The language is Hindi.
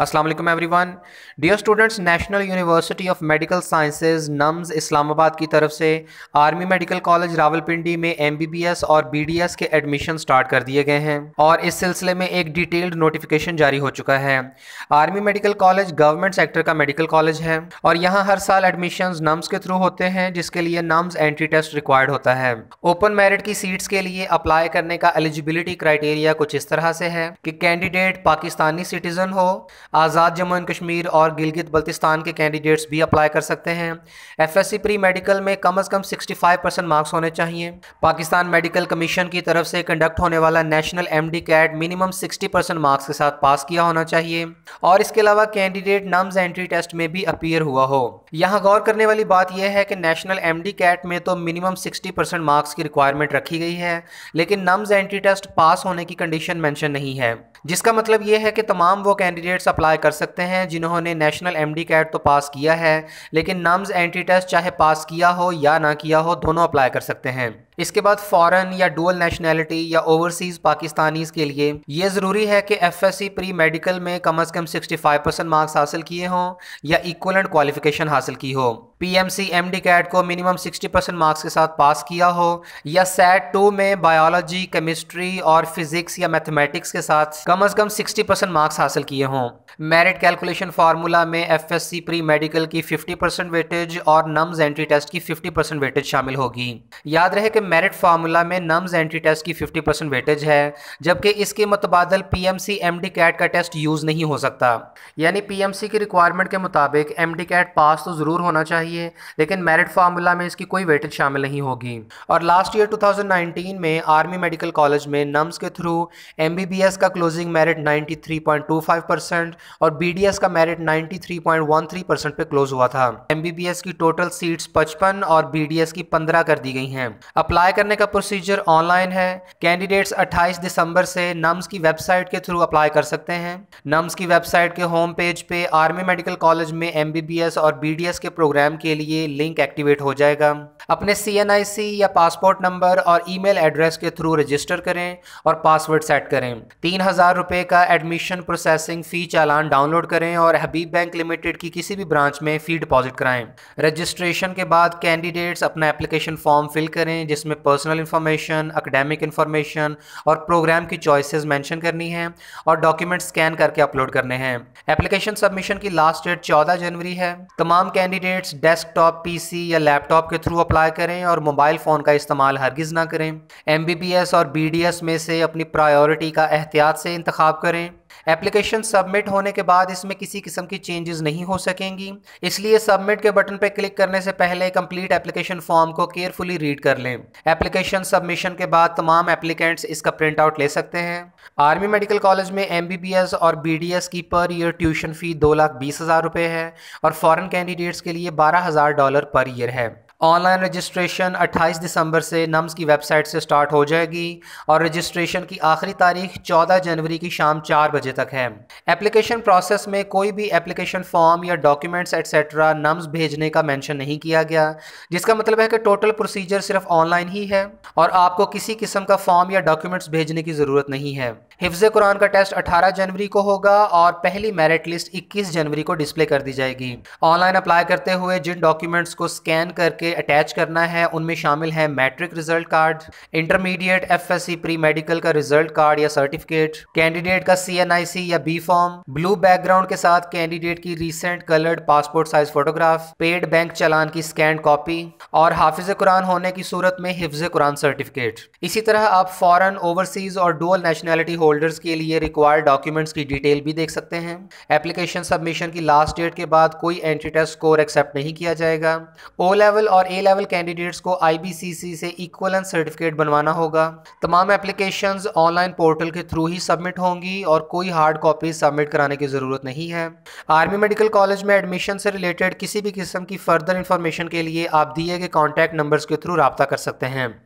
Aslam every one dear students national university of medical sciences NUMS Islamabad की तरफ से आर्मी मेडिकल कॉलेज रावलपिंडी में एम बी बी एस और बी डी एस के एडमिशन स्टार्ट कर दिए गए हैं और इस सिलसिले में एक डिटेल्ड नोटिफिकेशन जारी हो चुका है army medical college government sector का मेडिकल कॉलेज है और यहाँ हर साल एडमिशन नम्स के थ्रू होते हैं जिसके लिए नम्स एंट्री टेस्ट रिक्वायर्ड होता है ओपन मेरिट की सीट्स के लिए अप्लाई करने का एलिजिबिलिटी क्राइटेरिया कुछ इस तरह से है कि कैंडिडेट पाकिस्तानी सिटीजन हो आज़ाद जम्मू एंड कश्मीर और गिलगित बल्तिस्तान के कैंडिडेट्स भी अप्लाई कर सकते हैं एफएससी प्री मेडिकल में कम अज़ कम 65 परसेंट मार्क्स होने चाहिए पाकिस्तान मेडिकल कमीशन की तरफ से कंडक्ट होने वाला national M D CAT minimum sixty percent marks के साथ पास किया होना चाहिए और इसके अलावा कैंडिडेट नम्स एंट्री टेस्ट में भी अपियर हुआ हो यहाँ गौर करने वाली बात यह है कि नेशनल एम डी कैट में तो मिनिमम सिक्सटी परसेंट मार्क्स की रिक्वायरमेंट रखी गई है लेकिन नम्स एंट्री टेस्ट पास होने की कंडीशन मैंशन नहीं है जिसका मतलब यह है कि तमाम वो कैंडिडेट्स अप्लाई कर सकते हैं जिन्होंने नेशनल एमडी कैट तो पास किया है लेकिन नम्स एंट्री टेस्ट चाहे पास किया हो या ना किया हो दोनों अप्लाई कर सकते हैं इसके बाद फॉरेन या डुअल नेशनैलिटी या ओवरसीज पाकिस्तानीज के लिए ये ज़रूरी है कि एफएससी प्री मेडिकल में कम अज़ कम 65 परसेंट मार्क्स हासिल किए हों या इक्वलेंट क्वालिफिकेशन हासिल की हो पीएमसी एमडी कैट को मिनिमम 60 परसेंट मार्क्स के साथ पास किया हो या सेट टू में बायोलॉजी केमिस्ट्री और फिजिक्स या मैथमेटिक्स के साथ कम अज़ कम सिक्सटी परसेंट मार्क्स हासिल किए हों मेरिट कैलकुलेशन फार्मूला में एफएससी प्री मेडिकल की 50 परसेंट वेटेज और नम्स एंट्री टेस्ट की 50 परसेंट वेटेज शामिल होगी याद रहे कि मेरिट फार्मूला में नम्स एंट्री टेस्ट की 50 परसेंट वेटेज है जबकि इसके मुतबादल P M C M D CAT का टेस्ट यूज़ नहीं हो सकता यानी पी एम सी की रिक्वायरमेंट के मुताबिक एम डी कैट पास तो ज़रूर होना चाहिए लेकिन मेरिट फार्मूला में इसकी कोई वेटेज शामिल नहीं होगी और लास्ट ईयर नाइनटीन में आर्मी मेडिकल कॉलेज में नम्स के through M B B S का क्लोजिंग मेरिट फाइव परसेंट और बी का मेरिट 93.13 परसेंट पे क्लोज हुआ था एम की टोटल सीट्स 55 और बी की 15 कर दी गई हैं अप्लाई करने का प्रोसीजर ऑनलाइन है कैंडिडेट्स 28 दिसंबर से नम्स की वेबसाइट के थ्रू अप्लाई कर सकते हैं नम्स की वेबसाइट के होम पेज पे आर्मी मेडिकल कॉलेज में एमबीबीएस और बीडीएस के प्रोग्राम के लिए लिंक एक्टिवेट हो जाएगा अपने सी या पासपोर्ट नंबर और ईमेल एड्रेस के थ्रू रजिस्टर करें और पासवर्ड सेट करें तीन हज़ार रुपये का एडमिशन प्रोसेसिंग फ़ी चालान डाउनलोड करें और हबीब बैंक लिमिटेड की किसी भी ब्रांच में फ़ी डिपॉजिट कराएं रजिस्ट्रेशन के बाद कैंडिडेट्स अपना एप्लीकेशन फॉर्म फिल करें जिसमें पर्सनल इन्फॉर्मेशन अकेडेमिक इन्फॉर्मेशन और प्रोग्राम की चॉइसेस मेंशन करनी है और डॉक्यूमेंट स्कैन करके अपलोड करने हैं एप्लीकेशन सबमिशन की लास्ट डेट चौदह जनवरी है तमाम कैंडिडेट्स डेस्कटॉप पीसी या लैपटॉप के थ्रू अपलोड अप्लाई करें और मोबाइल फ़ोन का इस्तेमाल हरगिज़ ना करें एम और बी में से अपनी प्रायोरिटी का एहतियात से इंतखब करें एप्लीकेशन सबमिट होने के बाद इसमें किसी किस्म की चेंजेस नहीं हो सकेंगी इसलिए सबमिट के बटन पर क्लिक करने से पहले कंप्लीट एप्लीकेशन फॉर्म को केयरफुली रीड कर लें एप्लीकेशन सबमिशन के बाद तमाम एप्लीकेंट्स इसका प्रिंट आउट ले सकते हैं आर्मी मेडिकल कॉलेज में एम और बी की पर ईयर ट्यूशन फ़ी दो लाख बीस हज़ार रुपये है और फॉरेन कैंडिडेट्स के लिए बारह हज़ार डॉलर पर ईयर है ऑनलाइन रजिस्ट्रेशन 28 दिसंबर से नम्स की वेबसाइट से स्टार्ट हो जाएगी और रजिस्ट्रेशन की आखिरी तारीख 14 जनवरी की शाम चार बजे तक है एप्लीकेशन प्रोसेस में कोई भी एप्लीकेशन फॉर्म या डॉक्यूमेंट्स एट्सेट्रा नम्स भेजने का मैंशन नहीं किया गया जिसका मतलब है कि टोटल प्रोसीजर सिर्फ ऑनलाइन ही है और आपको किसी किस्म का फॉर्म या डॉक्यूमेंट्स भेजने की ज़रूरत नहीं है हिफ्ज़ कुरान का टेस्ट अठारह जनवरी को होगा और पहली मेरिट लिस्ट इक्कीस जनवरी को डिस्प्ले कर दी जाएगी ऑनलाइन अप्लाई करते हुए जिन डॉक्यूमेंट्स को स्कैन करके अटैच करना है उनमें शामिल है matric result card intermediate F S C pre medical का रिजल्ट कार्ड या सर्टिफिकेट कैंडिडेट का सी एन आई सी या बी फॉर्म ब्लू बैकग्राउंड के साथ कैंडिडेट की recent coloured passport size photograph paid bank चलान की स्कैन कॉपी और हाफिज कुरान होने की सूरत में हिफ्ज कुरान सर्टिफिकेट इसी तरह आप फॉरन ओवरसीज और डुअल नेशनैलिटी होल्डर्स के लिए रिक्वायर्ड डॉक्यूमेंट्स की डिटेल भी देख सकते हैं एप्लीकेशन सबमिशन की लास्ट डेट के बाद कोई एंट्री टेस्ट स्कोर एक्सेप्ट नहीं किया जाएगा ओ लेवल और ए लेवल कैंडिडेट्स को आईबीसीसी से इक्वलन सर्टिफिकेट बनवाना होगा तमाम एप्लीकेशंस ऑनलाइन पोर्टल के थ्रू ही सबमिट होंगी और कोई हार्ड कॉपी सबमिट कराने की ज़रूरत नहीं है आर्मी मेडिकल कॉलेज में एडमिशन से रिलेटेड किसी भी किस्म की फर्दर इंफॉर्मेशन के लिए आप दिए गए कॉन्टैक्ट नंबर्स के थ्रू रबता कर सकते हैं